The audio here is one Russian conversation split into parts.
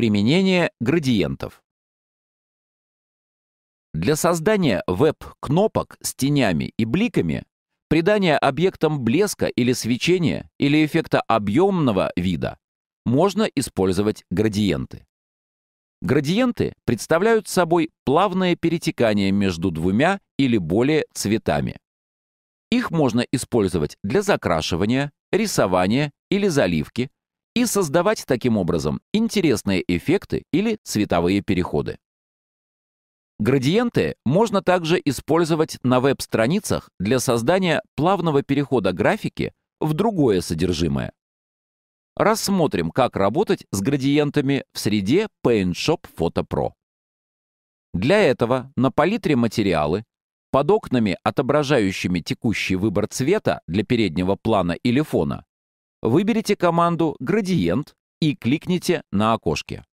Применение градиентов. Для создания веб-кнопок с тенями и бликами, придания объектам блеска или свечения или эффекта объемного вида можно использовать градиенты. Градиенты представляют собой плавное перетекание между двумя или более цветами. Их можно использовать для закрашивания, рисования или заливки, и создавать таким образом интересные эффекты или цветовые переходы. Градиенты можно также использовать на веб-страницах для создания плавного перехода графики в другое содержимое. Рассмотрим, как работать с градиентами в среде PaintShop Photo Pro. Для этого на палитре материалы, под окнами, отображающими текущий выбор цвета для переднего плана или фона, выберите команду «Градиент» и кликните на окошке.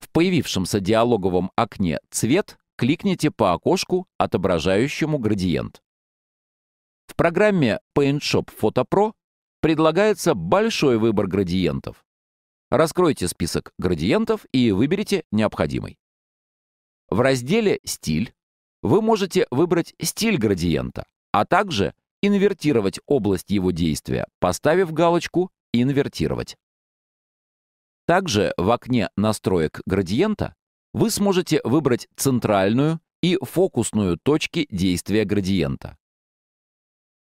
В появившемся диалоговом окне «Цвет» кликните по окошку, отображающему градиент. В программе PaintShop Photo Pro предлагается большой выбор градиентов. Раскройте список градиентов и выберите необходимый. В разделе «Стиль» вы можете выбрать стиль градиента, а также инвертировать область его действия, поставив галочку «Инвертировать». Также в окне настроек градиента вы сможете выбрать центральную и фокусную точки действия градиента.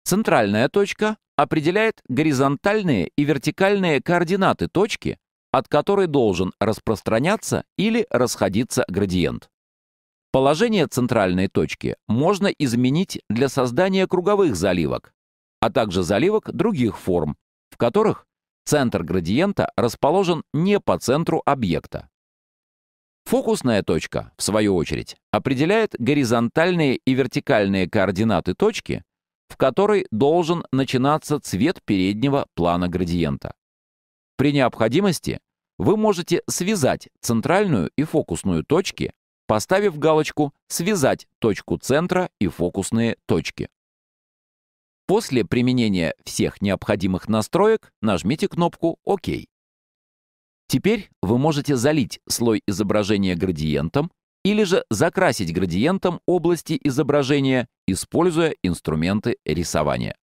Центральная точка определяет горизонтальные и вертикальные координаты точки, от которой должен распространяться или расходиться градиент. Положение центральной точки можно изменить для создания круговых заливок, а также заливок других форм, в которых центр градиента расположен не по центру объекта. Фокусная точка, в свою очередь, определяет горизонтальные и вертикальные координаты точки, в которой должен начинаться цвет переднего плана градиента. При необходимости вы можете связать центральную и фокусную точки поставив галочку «Связать точку центра и фокусные точки». После применения всех необходимых настроек нажмите кнопку «Ок». Теперь вы можете залить слой изображения градиентом или же закрасить градиентом области изображения, используя инструменты рисования.